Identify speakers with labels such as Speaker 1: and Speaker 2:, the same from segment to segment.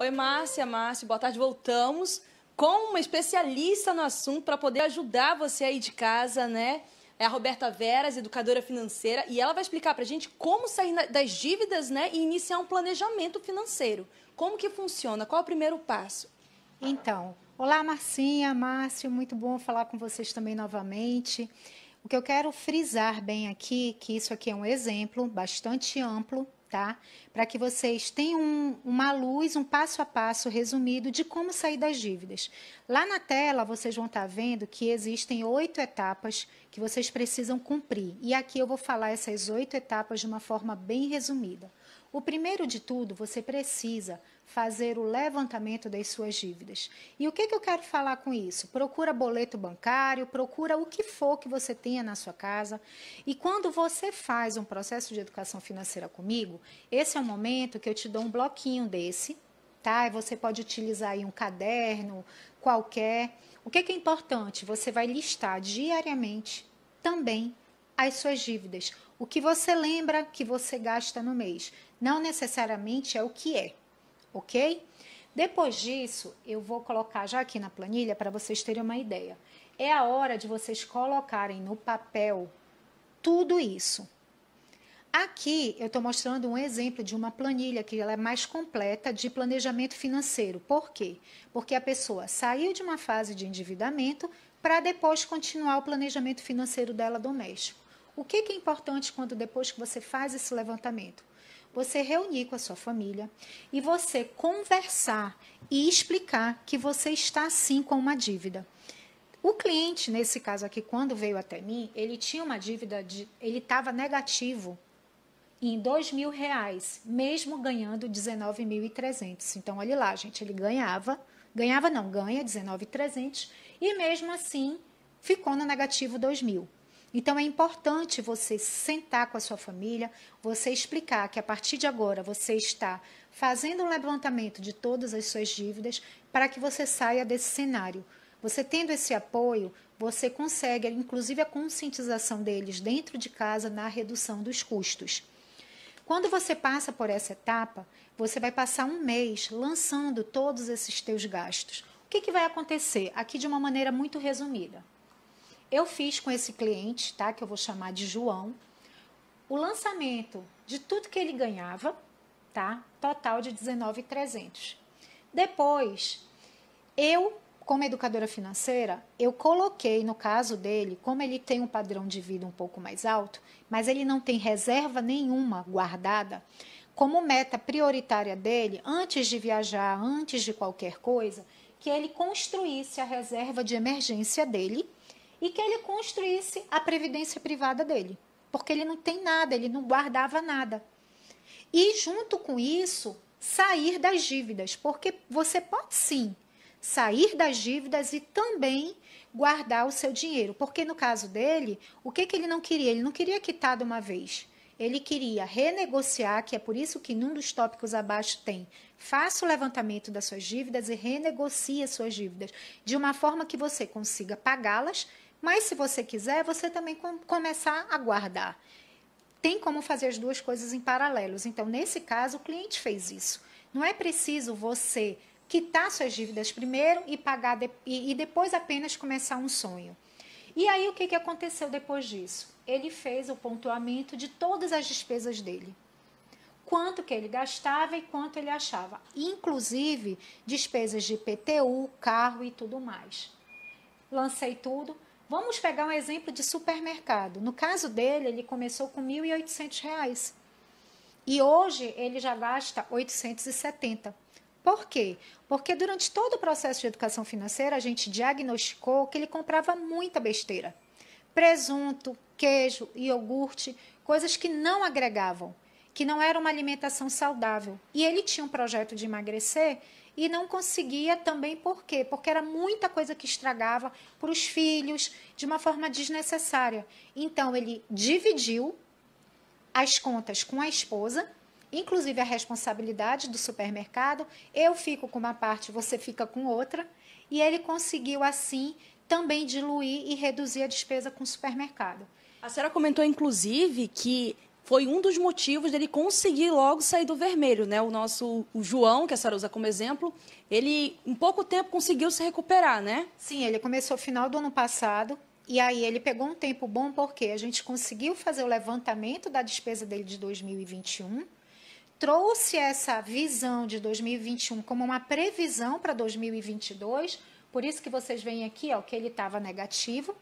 Speaker 1: Oi, Márcia, Márcio, boa tarde. Voltamos com uma especialista no assunto para poder ajudar você aí de casa, né? É a Roberta Veras, educadora financeira, e ela vai explicar para a gente como sair das dívidas, né, e iniciar um planejamento financeiro. Como que funciona? Qual é o primeiro passo? Então, olá Marcinha, Márcio, muito
Speaker 2: bom falar com vocês também novamente. O que eu quero frisar bem aqui, que isso aqui é um exemplo bastante amplo tá? Para que vocês tenham um, uma luz, um passo a passo resumido de como sair das dívidas. Lá na tela, vocês vão estar tá vendo que existem oito etapas que vocês precisam cumprir. E aqui eu vou falar essas oito etapas de uma forma bem resumida. O primeiro de tudo, você precisa fazer o levantamento das suas dívidas. E o que, que eu quero falar com isso? Procura boleto bancário, procura o que for que você tenha na sua casa. E quando você faz um processo de educação financeira comigo, esse é o momento que eu te dou um bloquinho desse, tá? Você pode utilizar aí um caderno qualquer. O que, que é importante? Você vai listar diariamente também as suas dívidas. O que você lembra que você gasta no mês não necessariamente é o que é, ok? Depois disso, eu vou colocar já aqui na planilha para vocês terem uma ideia. É a hora de vocês colocarem no papel tudo isso. Aqui eu estou mostrando um exemplo de uma planilha que ela é mais completa de planejamento financeiro. Por quê? Porque a pessoa saiu de uma fase de endividamento para depois continuar o planejamento financeiro dela doméstico. O que, que é importante quando depois que você faz esse levantamento? você reunir com a sua família e você conversar e explicar que você está sim com uma dívida. O cliente, nesse caso aqui, quando veio até mim, ele tinha uma dívida, de, ele estava negativo em dois mil reais, mesmo ganhando 19.300. Então, olha lá, gente, ele ganhava, ganhava não, ganha 19.300 e mesmo assim ficou no negativo dois mil. Então é importante você sentar com a sua família, você explicar que a partir de agora você está fazendo um levantamento de todas as suas dívidas para que você saia desse cenário. Você tendo esse apoio, você consegue, inclusive, a conscientização deles dentro de casa na redução dos custos. Quando você passa por essa etapa, você vai passar um mês lançando todos esses teus gastos. O que, que vai acontecer? Aqui de uma maneira muito resumida. Eu fiz com esse cliente, tá? Que eu vou chamar de João, o lançamento de tudo que ele ganhava, tá? Total de 19,300. Depois, eu, como educadora financeira, eu coloquei no caso dele, como ele tem um padrão de vida um pouco mais alto, mas ele não tem reserva nenhuma guardada, como meta prioritária dele, antes de viajar, antes de qualquer coisa, que ele construísse a reserva de emergência dele e que ele construísse a previdência privada dele, porque ele não tem nada, ele não guardava nada. E junto com isso, sair das dívidas, porque você pode sim sair das dívidas e também guardar o seu dinheiro, porque no caso dele, o que, que ele não queria? Ele não queria quitar de uma vez. Ele queria renegociar, que é por isso que num dos tópicos abaixo tem faça o levantamento das suas dívidas e renegocie as suas dívidas, de uma forma que você consiga pagá-las mas se você quiser, você também com, começar a guardar. Tem como fazer as duas coisas em paralelos. Então, nesse caso, o cliente fez isso. Não é preciso você quitar suas dívidas primeiro e pagar de, e, e depois apenas começar um sonho. E aí o que, que aconteceu depois disso? Ele fez o pontuamento de todas as despesas dele. Quanto que ele gastava e quanto ele achava, inclusive despesas de PTU, carro e tudo mais. Lancei tudo, Vamos pegar um exemplo de supermercado. No caso dele, ele começou com R$ 1.800 e hoje ele já gasta 870. Por quê? Porque durante todo o processo de educação financeira, a gente diagnosticou que ele comprava muita besteira. Presunto, queijo, iogurte, coisas que não agregavam que não era uma alimentação saudável. E ele tinha um projeto de emagrecer e não conseguia também por quê? Porque era muita coisa que estragava para os filhos de uma forma desnecessária. Então ele dividiu as contas com a esposa, inclusive a responsabilidade do supermercado. Eu fico com uma parte, você fica com outra. E ele conseguiu assim também
Speaker 1: diluir e reduzir a despesa com o supermercado. A senhora comentou inclusive que foi um dos motivos dele conseguir logo sair do vermelho, né? O nosso o João, que a senhora usa como exemplo, ele em pouco tempo conseguiu se recuperar, né? Sim, ele começou no final do
Speaker 2: ano passado e aí ele pegou um tempo bom porque a gente conseguiu fazer o levantamento da despesa dele de 2021, trouxe essa visão de 2021 como uma previsão para 2022, por isso que vocês veem aqui, ó, que ele estava negativo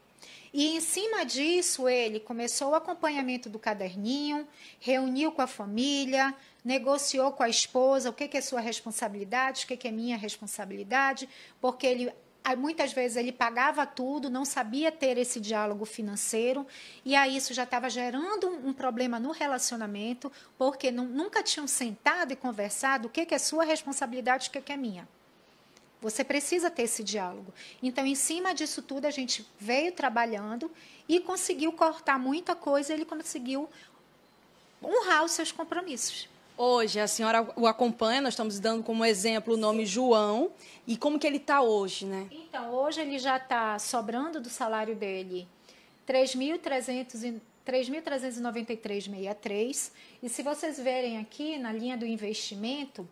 Speaker 2: e em cima disso, ele começou o acompanhamento do caderninho, reuniu com a família, negociou com a esposa o que, que é sua responsabilidade, o que, que é minha responsabilidade, porque ele muitas vezes ele pagava tudo, não sabia ter esse diálogo financeiro, e aí isso já estava gerando um problema no relacionamento, porque nunca tinham sentado e conversado o que, que é sua responsabilidade, o que, que é minha. Você precisa ter esse diálogo. Então, em cima disso tudo, a gente veio trabalhando e conseguiu cortar muita coisa, ele conseguiu
Speaker 1: honrar os seus compromissos. Hoje, a senhora o acompanha, nós estamos dando como exemplo o nome Sim. João. E como que ele está hoje, né?
Speaker 2: Então, hoje ele já está sobrando do salário dele 3.393,63. E se vocês verem aqui na linha do investimento,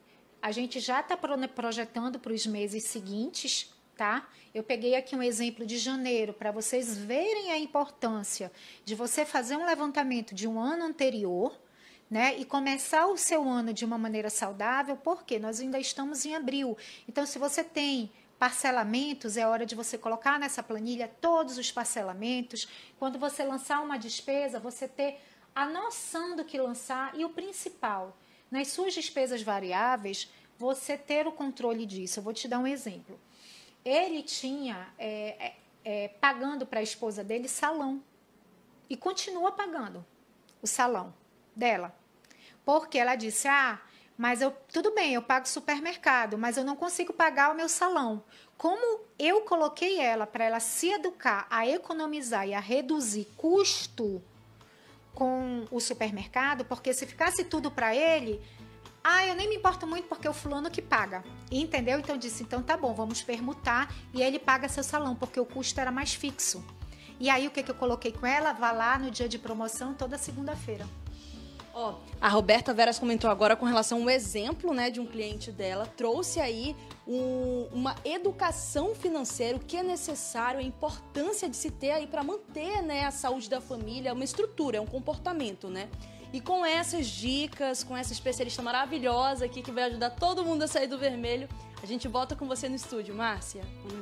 Speaker 2: a gente já está né, projetando para os meses seguintes, tá? Eu peguei aqui um exemplo de janeiro para vocês verem a importância de você fazer um levantamento de um ano anterior, né? E começar o seu ano de uma maneira saudável, porque nós ainda estamos em abril. Então, se você tem parcelamentos, é hora de você colocar nessa planilha todos os parcelamentos. Quando você lançar uma despesa, você ter a noção do que lançar e o principal, nas suas despesas variáveis, você ter o controle disso. Eu vou te dar um exemplo. Ele tinha é, é, é pagando para a esposa dele salão e continua pagando o salão dela, porque ela disse: ah, mas eu tudo bem, eu pago supermercado, mas eu não consigo pagar o meu salão. Como eu coloquei ela para ela se educar a economizar e a reduzir custo com o supermercado, porque se ficasse tudo para ele, ah, eu nem me importo muito porque é o fulano que paga. Entendeu? Então disse, então tá bom, vamos permutar e ele paga seu salão, porque o custo era mais fixo. E aí o que, que eu coloquei com ela? Vá lá no dia de promoção toda segunda-feira.
Speaker 1: Ó, a Roberta Veras comentou agora com relação um exemplo, né, de um cliente dela, trouxe aí um, uma educação financeira, o que é necessário, a importância de se ter aí para manter, né, a saúde da família, é uma estrutura, é um comportamento, né? E com essas dicas, com essa especialista maravilhosa aqui que vai ajudar todo mundo a sair do vermelho, a gente volta com você no estúdio, Márcia.